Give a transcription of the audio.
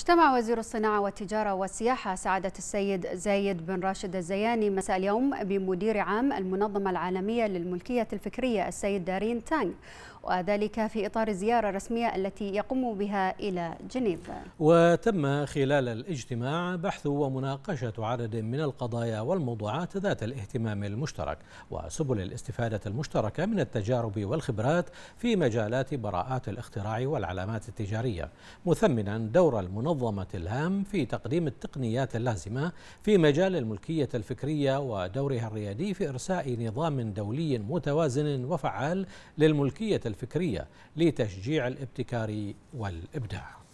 اجتمع وزير الصناعة والتجارة والسياحة سعادة السيد زايد بن راشد الزياني مساء اليوم بمدير عام المنظمة العالمية للملكية الفكرية السيد دارين تانغ وذلك في إطار زيارة رسمية التي يقوم بها إلى جنيف وتم خلال الاجتماع بحث ومناقشة عدد من القضايا والموضوعات ذات الاهتمام المشترك وسبل الاستفادة المشتركة من التجارب والخبرات في مجالات براءات الاختراع والعلامات التجارية مثمنا دور المنظمة منظمة الهام في تقديم التقنيات اللازمة في مجال الملكية الفكرية ودورها الريادي في إرساء نظام دولي متوازن وفعال للملكية الفكرية لتشجيع الابتكار والإبداع